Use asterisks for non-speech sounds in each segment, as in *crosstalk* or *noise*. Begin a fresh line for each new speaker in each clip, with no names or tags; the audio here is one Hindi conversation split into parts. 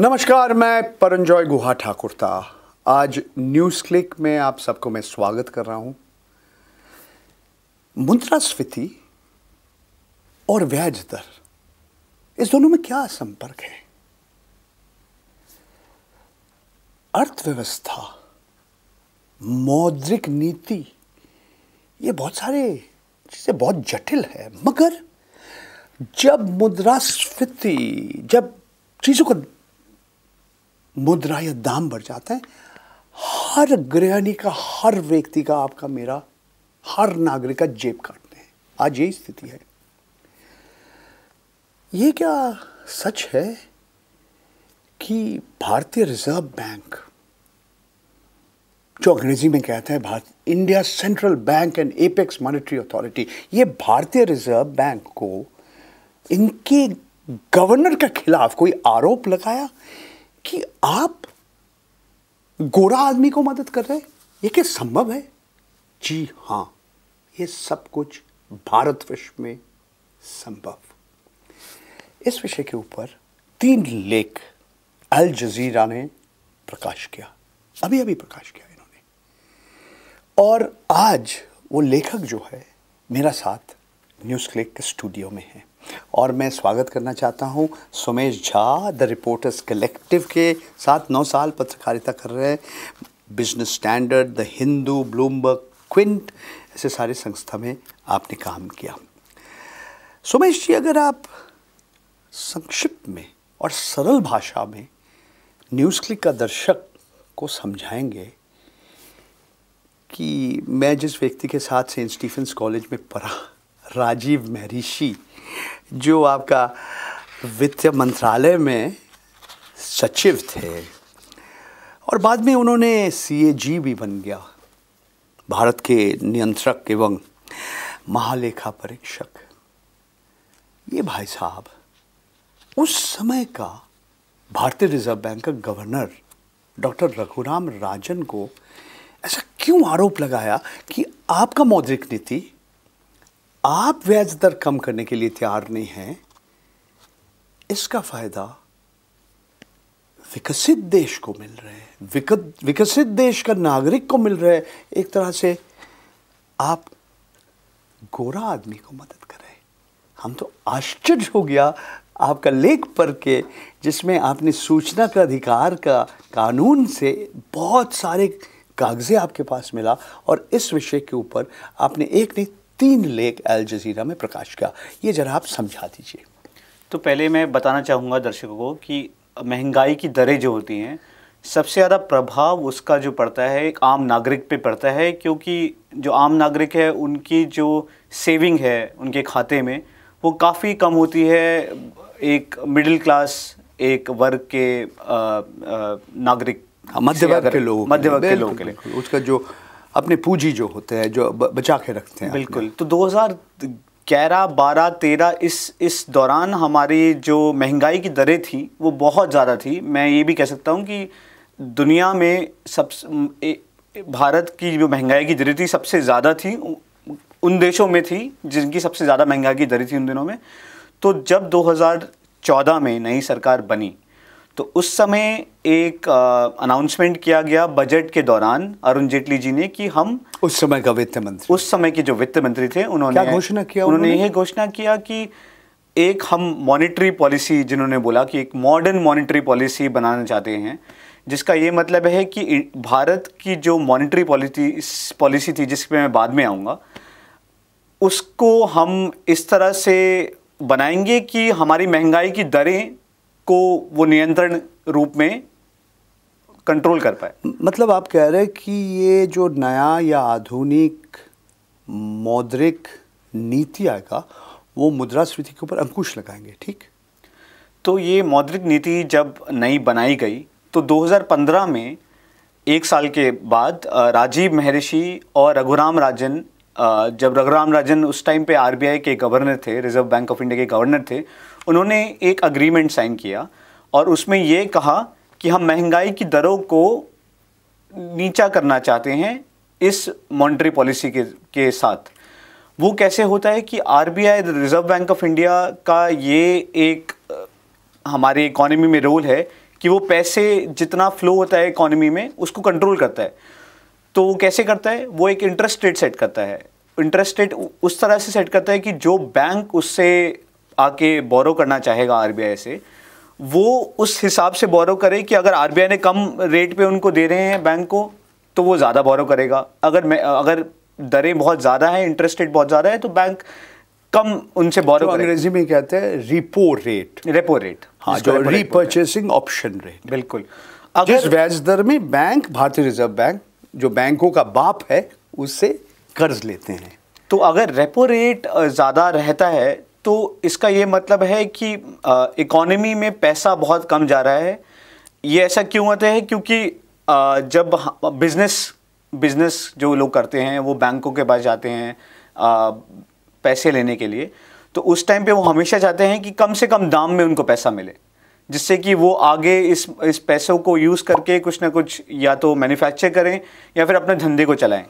नमस्कार मैं परंजॉय गुहा ठाकुर था आज न्यूज क्लिक में आप सबको मैं स्वागत कर रहा हूं मुद्रास्फीति और ब्याज दर इस दोनों में क्या संपर्क है अर्थव्यवस्था मौद्रिक नीति ये बहुत सारे चीज़ें बहुत जटिल है मगर जब मुद्रास्फीति जब चीज़ों को मुद्रा या दाम बढ़ जाता है हर गृहणी का हर व्यक्ति का आपका मेरा हर नागरिक का जेब काटते हैं आज यही स्थिति है ये क्या सच है कि भारतीय रिजर्व बैंक जो अंग्रेजी में कहते हैं भारत India central bank and apex monetary authority ये भारतीय रिजर्व बैंक को इनके गवर्नर के खिलाफ कोई आरोप लगाया कि आप गोरा आदमी को मदद कर रहे हैं ये क्या संभव है जी हां ये सब कुछ भारत विश्व में संभव इस विषय के ऊपर तीन लेख अल जजीरा ने प्रकाश किया अभी अभी प्रकाश किया इन्होंने और आज वो लेखक जो है मेरा साथ न्यूज़ क्लिक के स्टूडियो में है और मैं स्वागत करना चाहता हूं Sumesh Jha the reporters collective के साथ नौ साल पत्रकारिता कर रहे हैं business standard the Hindu Bloomberg Quint ऐसे सारे संस्था में आपने काम किया सुमेश जी अगर आप संक्षिप्त में और सरल भाषा में न्यूज़ क्लिक का दर्शक को समझाएंगे कि मैं जिस व्यक्ति के साथ सेंट स्टीफेंस कॉलेज में पढ़ा राजीव महरीषि जो आपका वित्त मंत्रालय में सचिव थे और बाद में उन्होंने सीएजी भी बन गया भारत के नियंत्रक एवं महालेखा परीक्षक ये भाई साहब उस समय का भारतीय रिजर्व बैंक का गवर्नर डॉक्टर रघुराम राजन को ऐसा क्यों आरोप लगाया कि आपका मौद्रिक नीति आप ब्याज दर कम करने के लिए तैयार नहीं हैं इसका फायदा विकसित देश को मिल रहा है विकसित देश का नागरिक को मिल रहा है एक तरह से आप गोरा आदमी को मदद कर रहे हम तो आश्चर्य हो गया आपका लेख पढ़ के जिसमें आपने सूचना का अधिकार का कानून से बहुत सारे कागजे आपके पास मिला और इस विषय के ऊपर आपने एक नहीं तीन लेख अल जजीरा में प्रकाश किया ये ज़रा आप समझा दीजिए
तो पहले मैं बताना चाहूँगा दर्शकों को कि महंगाई की दरें जो होती हैं सबसे ज़्यादा प्रभाव उसका जो पड़ता है एक आम नागरिक पे पड़ता है क्योंकि जो आम नागरिक है उनकी जो सेविंग है उनके खाते में वो काफ़ी कम होती है एक मिडिल क्लास एक वर्ग के आ, आ, नागरिक हाँ, मध्य वर्ग के लोगों मध्य वर्ग के लोगों के लिए उसका जो अपने पूंजी जो होते हैं जो बचा के रखते हैं बिल्कुल तो 2011 12 13 इस इस दौरान हमारी जो महंगाई की दरें थी वो बहुत ज़्यादा थी मैं ये भी कह सकता हूँ कि दुनिया में सब भारत की जो महंगाई की दरें थी सबसे ज़्यादा थी उन देशों में थी जिनकी सबसे ज़्यादा महंगाई की दरें थी उन दिनों में तो जब 2014 में नई सरकार बनी तो उस समय एक अनाउंसमेंट किया गया बजट के दौरान अरुण जेटली जी ने कि हम उस समय का वित्त मंत्री उस समय के जो वित्त मंत्री थे उन्होंने क्या घोषणा किया उन्होंने यह घोषणा किया कि एक हम मॉनेटरी पॉलिसी जिन्होंने बोला कि एक मॉडर्न मॉनेटरी पॉलिसी बनाना चाहते हैं जिसका ये मतलब है कि भारत की जो मॉनेटरी पॉलिसी पॉलिसी थी जिस पर मैं बाद में आऊँगा उसको हम इस तरह से बनाएंगे कि हमारी महंगाई की दरें को वो नियंत्रण रूप में कंट्रोल कर पाए
मतलब आप कह रहे हैं कि ये जो नया या आधुनिक मौद्रिक नीति आएगा वो स्फीति के ऊपर अंकुश लगाएंगे ठीक
तो ये मौद्रिक नीति जब नई बनाई गई तो 2015 में एक साल के बाद राजीव महर्षि और रघुराम राजन जब रघुराम राजन उस टाइम पे आरबीआई के गवर्नर थे रिजर्व बैंक ऑफ इंडिया के गवर्नर थे उन्होंने एक अग्रीमेंट साइन किया और उसमें ये कहा कि हम महंगाई की दरों को नीचा करना चाहते हैं इस मॉनिटरी पॉलिसी के के साथ वो कैसे होता है कि R B I reserve bank of India का ये एक हमारी इकोनॉमी में रोल है कि वो पैसे जितना फ्लो होता है इकोनॉमी में उसको कंट्रोल करता है तो वो कैसे करता है वो एक इंटरेस्ट रेट सेट करता है इंटरेस्ट रेट उस तरह से सेट करता है कि जो बैंक उससे आके बोरो करना चाहेगा आर से वो उस हिसाब से बोरो करे कि अगर आर ने कम रेट पे उनको दे रहे हैं बैंक को तो वो ज़्यादा बोरो करेगा अगर मैं अगर दरें बहुत ज़्यादा हैं इंटरेस्ट रेट बहुत ज़्यादा है तो बैंक कम उनसे बोरो तो अंग्रेजी
में कहते हैं रिपो रेट रेपो रेट हाँ जो रिपर्चेसिंग ऑप्शन रेट बिल्कुल अगर जिस ब्याज दर में बैंक भारतीय रिजर्व बैंक जो बैंकों का बाप
है उससे कर्ज लेते हैं तो अगर रेपो रेट ज़्यादा रहता है तो इसका ये मतलब है कि इकोनॉमी में पैसा बहुत कम जा रहा है ये ऐसा क्यों होता है क्योंकि आ, जब बिज़नेस बिज़नेस जो लोग करते हैं वो बैंकों के पास जाते हैं आ, पैसे लेने के लिए तो उस टाइम पे वो हमेशा चाहते हैं कि कम से कम दाम में उनको पैसा मिले जिससे कि वो आगे इस इस पैसों को यूज़ करके कुछ ना कुछ या तो मैन्युफैक्चर करें या फिर अपने धंधे को चलाएं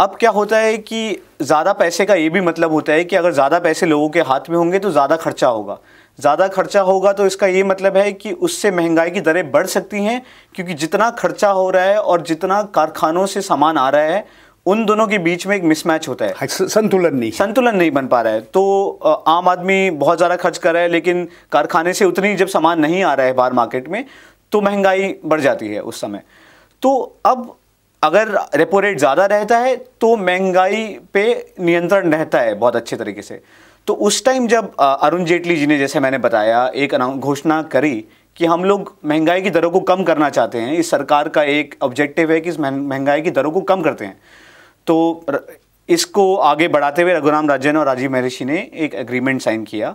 अब क्या होता है कि ज़्यादा पैसे का ये भी मतलब होता है कि अगर ज़्यादा पैसे लोगों के हाथ में होंगे तो ज़्यादा खर्चा होगा ज़्यादा खर्चा होगा तो इसका ये मतलब है कि उससे महंगाई की दरें बढ़ सकती हैं क्योंकि जितना खर्चा हो रहा है और जितना कारखानों से सामान आ रहा है उन दोनों के बीच में एक मिसमैच होता है हाँ, संतुलन नहीं संतुलन नहीं बन पा रहा है तो आम आदमी बहुत ज़्यादा खर्च कर रहा है लेकिन कारखाने से उतनी जब सामान नहीं आ रहा है बाहर मार्केट में तो महंगाई बढ़ जाती है उस समय तो अब अगर रेपो रेट ज़्यादा रहता है तो महंगाई पे नियंत्रण रहता है बहुत अच्छे तरीके से तो उस टाइम जब अरुण जेटली जी ने जैसे मैंने बताया एक घोषणा करी कि हम लोग महंगाई की दरों को कम करना चाहते हैं इस सरकार का एक ऑब्जेक्टिव है कि इस महंगाई की दरों को कम करते हैं तो इसको आगे बढ़ाते हुए रघुराम राजन और राजीव महर्षि ने एक एग्रीमेंट साइन किया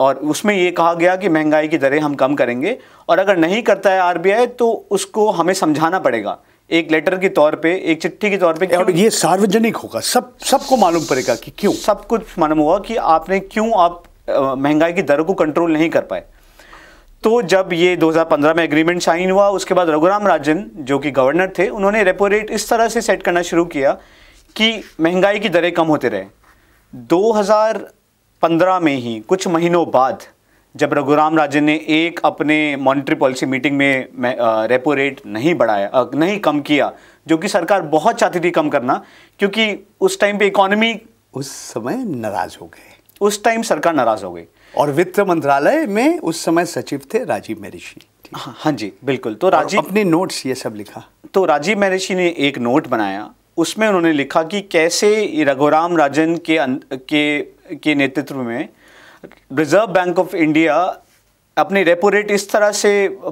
और उसमें ये कहा गया कि महंगाई की दरें हम कम करेंगे और अगर नहीं करता है आर तो उसको हमें समझाना पड़ेगा एक लेटर के तौर पे एक चिट्ठी के तौर पे और ये सार्वजनिक होगा सब सबको मालूम पड़ेगा कि क्यों सब कुछ मालूम होगा कि आपने क्यों आप महंगाई की दर को कंट्रोल नहीं कर पाए तो जब ये 2015 में एग्रीमेंट साइन हुआ उसके बाद रघुराम राजन जो कि गवर्नर थे उन्होंने रेपो रेट इस तरह से सेट करना शुरू किया कि महंगाई की दरें कम होते रहे 2015 में ही कुछ महीनों बाद जब रघुराम राजे ने एक अपने मॉनिटरी पॉलिसी मीटिंग में रेपो रेट नहीं बढ़ाया नहीं कम किया जो कि सरकार बहुत चाहती थी कम करना क्योंकि उस टाइम पे इकोनॉमी उस समय नाराज हो गए
उस टाइम सरकार नाराज हो गई और वित्त मंत्रालय में उस समय सचिव थे राजीव महर्षि हाँ, हाँ जी बिल्कुल तो राजीव अपने नोट्स ये सब लिखा
तो राजीव महर्षि ने एक नोट बनाया उसमें उन्होंने लिखा कि कैसे रघुराम राजन के अं, के के नेतृत्व में रिजर्व बैंक ऑफ इंडिया अपनी रेपो रेट इस तरह से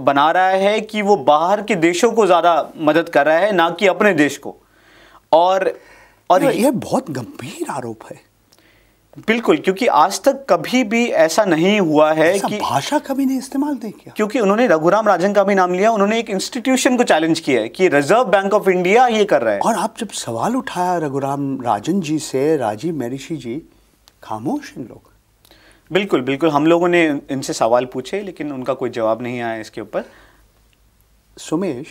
बना रहा है कि वो बाहर के देशों को ज़्यादा मदद कर रहा है ना कि अपने देश को और और यह बहुत गंभीर आरोप है बिल्कुल क्योंकि आज तक कभी भी ऐसा नहीं हुआ है कि भाषा कभी नहीं इस्तेमाल नहीं किया क्योंकि उन्होंने रघुराम राजन का भी नाम लिया उन्होंने एक इंस्टीट्यूशन को चैलेंज किया है कि रिजर्व बैंक ऑफ इंडिया ये कर रहा है और
आप जब सवाल उठाया रघुराम राजन जी से राजीव महर्षि जी खामोश इन लोग
बिल्कुल बिल्कुल हम लोगों ने इनसे सवाल पूछे लेकिन उनका कोई जवाब नहीं आया इसके ऊपर सुमेश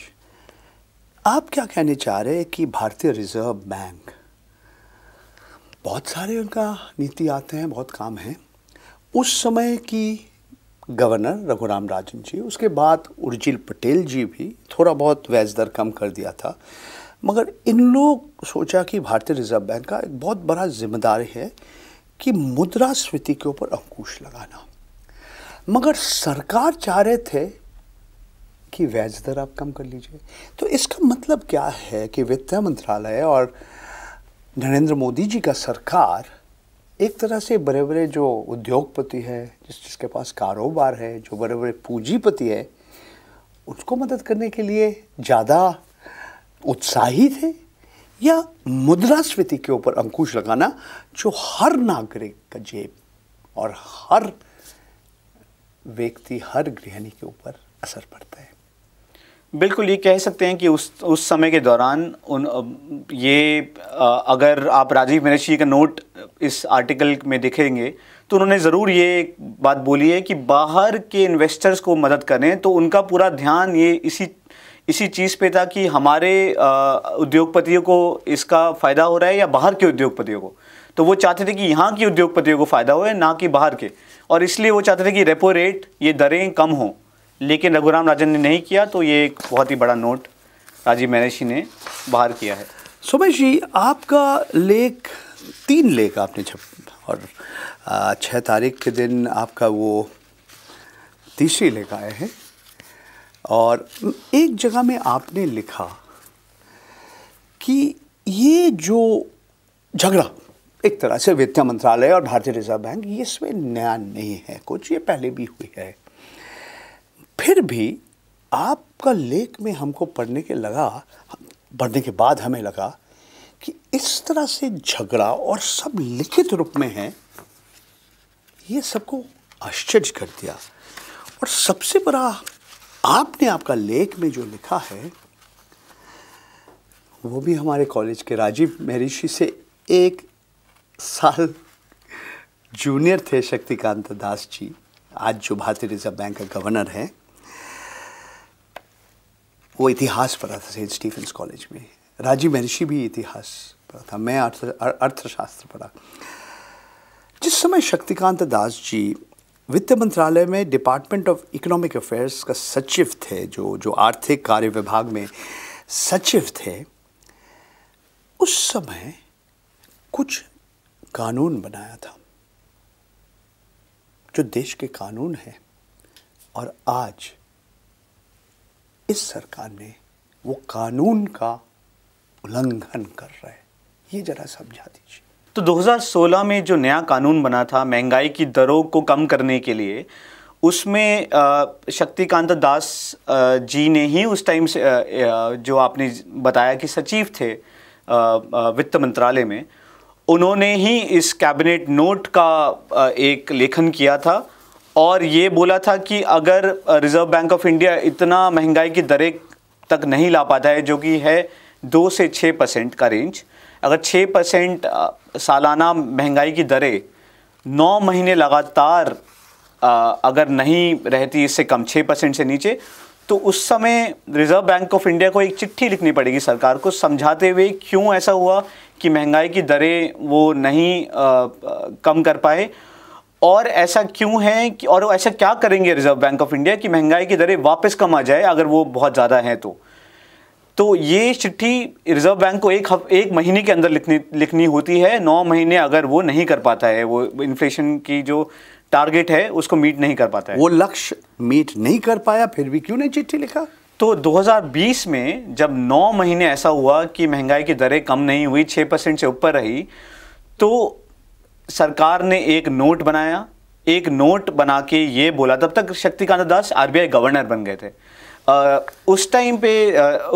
आप क्या कहने चाह रहे हैं कि भारतीय
रिजर्व बैंक बहुत सारे उनका नीति आते हैं बहुत काम है उस समय की गवर्नर रघुराम राजन जी उसके बाद उर्जिल पटेल जी भी थोड़ा बहुत व्याज दर कम कर दिया था मगर इन लोग सोचा कि भारतीय रिजर्व बैंक का एक बहुत बड़ा जिम्मेदारी है कि मुद्रा स्फीति के ऊपर अंकुश लगाना मगर सरकार चाह रहे थे कि व्याज दर आप कम कर लीजिए तो इसका मतलब क्या है कि वित्त मंत्रालय और नरेंद्र मोदी जी का सरकार एक तरह से बड़े बड़े जो उद्योगपति हैं जिस जिसके पास कारोबार है जो बड़े बड़े पूंजीपति हैं उसको मदद करने के लिए ज़्यादा उत्साही थे या मुद्रास्फीति के ऊपर अंकुश लगाना जो हर नागरिक का जेब
और हर व्यक्ति हर गृहिणी के ऊपर असर पड़ता है बिल्कुल ये कह सकते हैं कि उस उस समय के दौरान उन ये अगर आप राजीव मिनशी का नोट इस आर्टिकल में देखेंगे तो उन्होंने ज़रूर ये बात बोली है कि बाहर के इन्वेस्टर्स को मदद करें तो उनका पूरा ध्यान ये इसी इसी चीज़ पे था कि हमारे उद्योगपतियों को इसका फ़ायदा हो रहा है या बाहर के उद्योगपतियों को तो वो चाहते थे कि यहाँ के उद्योगपतियों को फ़ायदा हो ना कि बाहर के और इसलिए वो चाहते थे कि रेपो रेट ये दरें कम हों लेकिन रघुराम राजन ने नहीं किया तो ये एक बहुत ही बड़ा नोट राजीव महर्षि ने बाहर किया है
सुमेश जी आपका लेख तीन लेख आपने छप और छः तारीख के दिन आपका वो तीसरी लेख आए हैं और एक जगह में आपने लिखा कि ये जो झगड़ा एक तरह से वित्त मंत्रालय और भारतीय रिजर्व बैंक ये इसमें नया नहीं है कुछ ये पहले भी हुई है फिर भी आपका लेख में हमको पढ़ने के लगा पढ़ने के बाद हमें लगा कि इस तरह से झगड़ा और सब लिखित रूप में है ये सबको आश्चर्य कर दिया और सबसे बड़ा आपने आपका लेख में जो लिखा है वो भी हमारे कॉलेज के राजीव महर्षि से एक साल जूनियर थे शक्तिकांत दास जी आज जो भारतीय रिजर्व बैंक का गवर्नर हैं वो इतिहास पढ़ा था सेंट स्टीफेंस कॉलेज में राजीव महर्षि भी इतिहास पढ़ा था मैं अर्थ अर्थशास्त्र पढ़ा जिस समय शक्तिकांत दास जी वित्त मंत्रालय में डिपार्टमेंट ऑफ इकोनॉमिक अफेयर्स का सचिव थे जो जो आर्थिक कार्य विभाग में सचिव थे उस समय कुछ कानून बनाया था जो देश के कानून हैं और आज इस सरकार ने वो कानून का उल्लंघन कर रहे ये जरा समझा दीजिए
तो 2016 में जो नया कानून बना था महंगाई की दरों को कम करने के लिए उसमें शक्तिकांत दास जी ने ही उस टाइम से जो आपने बताया कि सचिव थे वित्त मंत्रालय में उन्होंने ही इस कैबिनेट नोट का एक लेखन किया था और ये बोला था कि अगर रिज़र्व बैंक ऑफ इंडिया इतना महंगाई की दरें तक नहीं ला पाता है जो कि है दो से छः परसेंट का रेंज अगर छः परसेंट सालाना महंगाई की दरें नौ महीने लगातार अगर नहीं रहती इससे कम छः परसेंट से नीचे तो उस समय रिज़र्व बैंक ऑफ इंडिया को एक चिट्ठी लिखनी पड़ेगी सरकार को समझाते हुए क्यों ऐसा हुआ कि महंगाई की दरें वो नहीं कम कर पाए और ऐसा क्यों है कि और ऐसा क्या करेंगे रिज़र्व बैंक ऑफ इंडिया कि महंगाई की दरें वापस कम आ जाए अगर वो बहुत ज़्यादा हैं तो तो ये चिट्ठी रिजर्व बैंक को एक एक महीने के अंदर लिखनी लिखनी होती है नौ महीने अगर वो नहीं कर पाता है वो इन्फ्लेशन की जो टारगेट है उसको मीट नहीं कर पाता है वो लक्ष्य मीट नहीं कर पाया फिर भी क्यों नहीं चिट्ठी लिखा तो 2020 में जब नौ महीने ऐसा हुआ कि महंगाई की दरें कम नहीं हुई छः परसेंट से ऊपर रही तो सरकार ने एक नोट बनाया एक नोट बना के ये बोला तब तक शक्तिकांत दास आरबीआई गवर्नर बन गए थे उस टाइम पे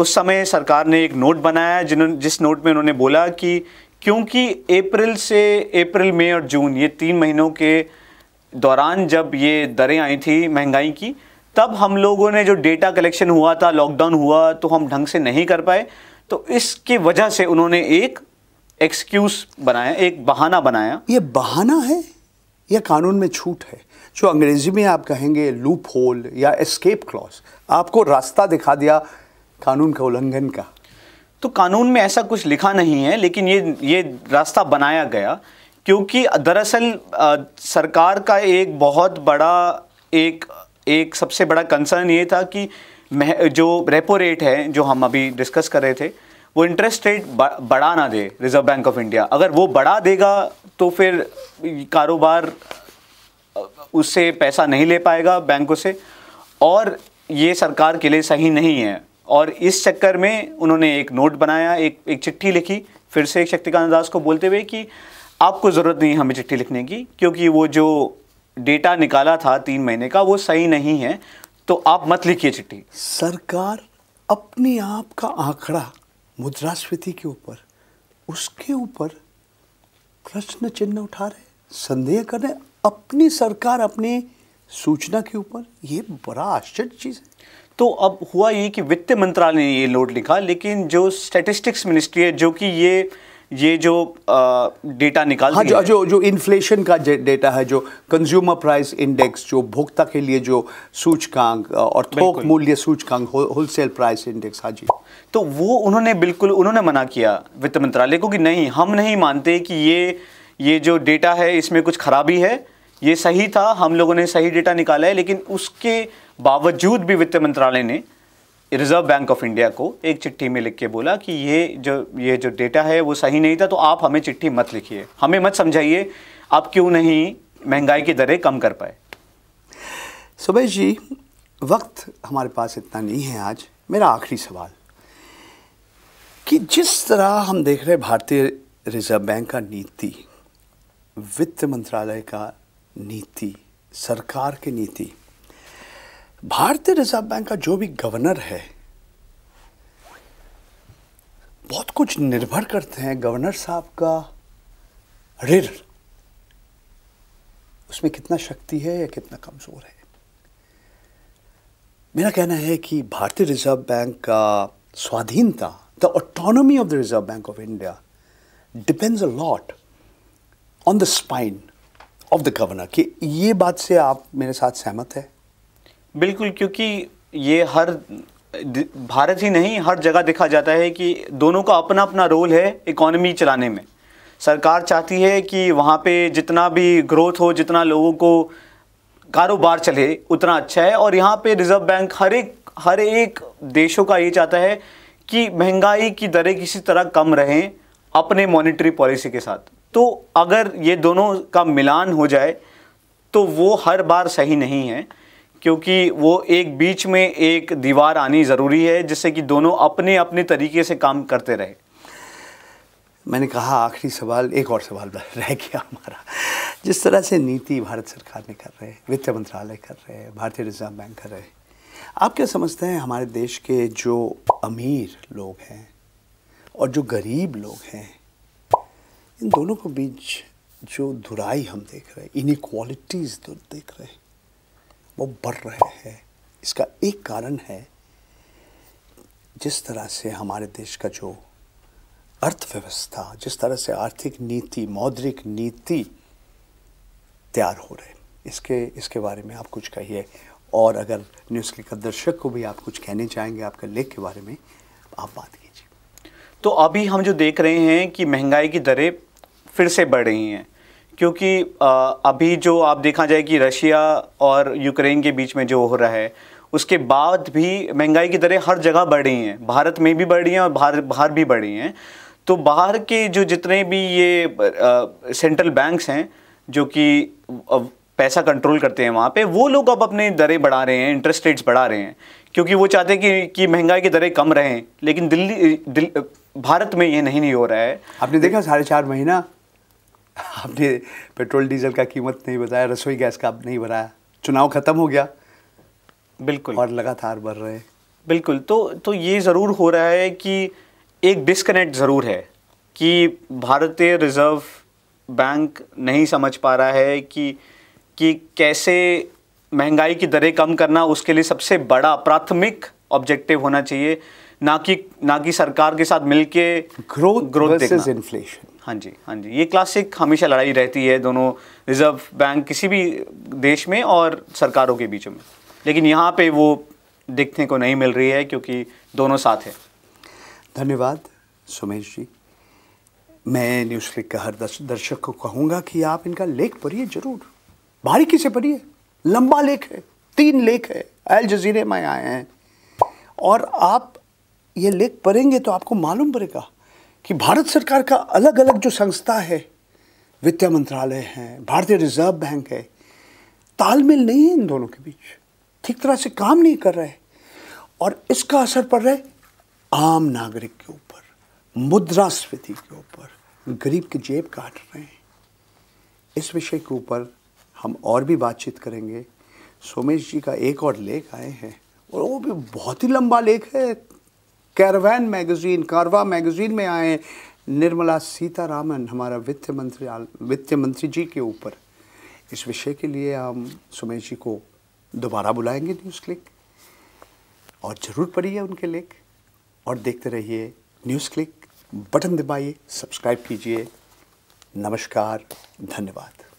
उस समय सरकार ने एक नोट बनाया जिन्होंने जिस नोट में उन्होंने बोला कि क्योंकि अप्रैल से अप्रैल मई और जून ये तीन महीनों के दौरान जब ये दरें आई थी महंगाई की तब हम लोगों ने जो डेटा कलेक्शन हुआ था लॉकडाउन हुआ तो हम ढंग से नहीं कर पाए तो इसकी वजह से उन्होंने एक एक्सक्यूज बनाया एक बहाना बनाया ये बहाना है
या कानून में छूट है जो अंग्रेजी में आप कहेंगे लूप होल या एस्केप क्लॉज आपको रास्ता दिखा दिया कानून का उल्लंघन का
तो कानून में ऐसा कुछ लिखा नहीं है लेकिन ये ये रास्ता बनाया गया क्योंकि दरअसल सरकार का एक बहुत बड़ा एक एक सबसे बड़ा कंसर्न ये था कि जो रेपो रेट है जो हम अभी डिस्कस कर रहे थे वो इंटरेस्ट रेट बढ़ा ना दे रिज़र्व बैंक ऑफ इंडिया अगर वो बढ़ा देगा तो फिर कारोबार उससे पैसा नहीं ले पाएगा बैंकों से और ये सरकार के लिए सही नहीं है और इस चक्कर में उन्होंने एक नोट बनाया एक एक चिट्ठी लिखी फिर से शक्तिकांत दास को बोलते हुए कि आपको ज़रूरत नहीं हमें चिट्ठी लिखने की क्योंकि वो जो डेटा निकाला था तीन महीने का वो सही नहीं है तो आप मत लिखिए चिट्ठी
सरकार अपने आप का आंकड़ा मुद्रास्फीति के ऊपर उसके ऊपर प्रश्न चिन्ह उठा रहे संदेह कर रहे
अपनी सरकार अपने सूचना के ऊपर ये बड़ा आश्चर्य चीज़ है तो अब हुआ ये कि वित्त मंत्रालय ने ये लोड लिखा लेकिन जो स्टेटिस्टिक्स मिनिस्ट्री है जो कि ये ये जो डेटा निकाल हाँ, जो,
जो जो इन्फ्लेशन का डेटा है जो कंज्यूमर प्राइस इंडेक्स जो भोक्ता के लिए जो सूचकांक और थोक मूल्य
सूचकांक हो, होलसेल प्राइस इंडेक्स हाँ जी तो वो उन्होंने बिल्कुल उन्होंने मना किया वित्त मंत्रालय को कि नहीं हम नहीं मानते कि ये ये जो डेटा है इसमें कुछ खराबी है ये सही था हम लोगों ने सही डेटा निकाला है लेकिन उसके बावजूद भी वित्त मंत्रालय ने रिजर्व बैंक ऑफ इंडिया को एक चिट्ठी में लिख के बोला कि ये जो ये जो डेटा है वो सही नहीं था तो आप हमें चिट्ठी मत लिखिए हमें मत समझाइए आप क्यों नहीं महंगाई की दरें कम कर पाए
सुबह जी वक्त हमारे पास इतना नहीं है आज मेरा आखिरी सवाल कि जिस तरह हम देख रहे भारतीय रिजर्व बैंक का नीति वित्त मंत्रालय का नीति सरकार की नीति भारतीय रिजर्व बैंक का जो भी गवर्नर है बहुत कुछ निर्भर करते हैं गवर्नर साहब का ऋण उसमें कितना शक्ति है या कितना कमज़ोर है मेरा कहना है कि भारतीय रिजर्व बैंक का स्वाधीनता the autonomy of the reserve bank of India depends a lot on the spine of the governor कि ये बात से आप मेरे साथ सहमत है
बिल्कुल क्योंकि ये हर भारत ही नहीं हर जगह देखा जाता है कि दोनों का अपना अपना रोल है इकोनॉमी चलाने में सरकार चाहती है कि वहाँ पे जितना भी ग्रोथ हो जितना लोगों को कारोबार चले उतना अच्छा है और यहाँ पे रिजर्व बैंक हर एक हर एक देशों का ये चाहता है कि महंगाई की दरें किसी तरह कम रहें अपने मॉनेटरी पॉलिसी के साथ तो अगर ये दोनों का मिलान हो जाए तो वो हर बार सही नहीं है क्योंकि वो एक बीच में एक दीवार आनी ज़रूरी है जिससे कि दोनों अपने अपने तरीके से काम करते रहे
मैंने कहा आखिरी सवाल एक और सवाल *laughs* रह गया हमारा जिस तरह से नीति भारत सरकार ने कर रहे हैं वित्त मंत्रालय कर रहे हैं भारतीय रिजर्व बैंक कर रहे हैं आप क्या समझते हैं हमारे देश के जो अमीर लोग हैं और जो गरीब लोग हैं इन दोनों के बीच जो धुराई हम देख रहे हैं इनक्वालिटीज़ जो देख रहे हैं वो बढ़ रहे हैं इसका एक कारण है जिस तरह से हमारे देश का जो अर्थव्यवस्था जिस तरह से आर्थिक नीति मौद्रिक नीति तैयार हो रहे इसके इसके बारे में आप कुछ कहिए और अगर न्यूज़ के दर्शक को भी आप कुछ कहने चाहेंगे आपके लेख के बारे में आप बात कीजिए
तो अभी हम जो देख रहे हैं कि महंगाई की दरें फिर से बढ़ रही हैं क्योंकि अभी जो आप देखा जाए कि रशिया और यूक्रेन के बीच में जो हो रहा है उसके बाद भी महंगाई की दरें हर जगह बढ़ रही हैं भारत में भी बढ़ रही हैं और बाहर बाहर भी बढ़ रही हैं तो बाहर के जो जितने भी ये सेंट्रल बैंक्स हैं जो कि पैसा कंट्रोल करते हैं वहाँ पे वो लोग अब अपने दरें बढ़ा रहे हैं इंटरेस्ट रेट्स बढ़ा रहे हैं क्योंकि वो चाहते हैं कि कि महंगाई की दरें कम रहें लेकिन दिल्ली दिल, भारत में ये नहीं नहीं हो रहा है आपने देखा साढ़े चार महीना आपने पेट्रोल डीजल का कीमत नहीं बताया रसोई गैस का आप नहीं बताया चुनाव खत्म हो गया बिल्कुल और लगातार बढ़ रहे बिल्कुल तो तो ये ज़रूर हो रहा है कि एक डिस्कनेक्ट ज़रूर है कि भारतीय रिज़र्व बैंक नहीं समझ पा रहा है कि कि कैसे महंगाई की दरें कम करना उसके लिए सबसे बड़ा प्राथमिक ऑब्जेक्टिव होना चाहिए ना कि ना कि सरकार के साथ मिलके ग्रोथ ग्रोथ
इन्फ्लेशन
हाँ जी हाँ जी ये क्लासिक हमेशा लड़ाई रहती है दोनों रिजर्व बैंक किसी भी देश में और सरकारों के बीच में लेकिन यहाँ पे वो देखने को नहीं मिल रही है क्योंकि दोनों साथ हैं
धन्यवाद सुमेश जी मैं न्यूज़ क्लिक का हर दर्शक को कहूँगा कि आप इनका लेख पढ़िए जरूर बारीकी से पढ़िए लंबा लेख है तीन लेख है अल जजीरे में आए हैं और आप ये लेख पढ़ेंगे तो आपको मालूम पड़ेगा कि भारत सरकार का अलग अलग जो संस्था है वित्त मंत्रालय है भारतीय रिजर्व बैंक है तालमेल नहीं है इन दोनों के बीच ठीक तरह से काम नहीं कर रहे और इसका असर पड़ रहा है आम नागरिक के ऊपर मुद्रास्फीति के ऊपर गरीब की जेब काट रहे हैं इस विषय के ऊपर हम और भी बातचीत करेंगे सोमेश जी का एक और लेख आए हैं और वो भी बहुत ही लंबा लेख है कैरवैन मैगजीन कारवा मैगजीन में आए निर्मला सीतारामन हमारा वित्त मंत्री वित्त मंत्री जी के ऊपर इस विषय के लिए हम सुमेश जी को दोबारा बुलाएंगे न्यूज़ क्लिक और ज़रूर पढ़िए उनके लेख और देखते रहिए न्यूज़ क्लिक बटन दबाइए सब्सक्राइब कीजिए नमस्कार धन्यवाद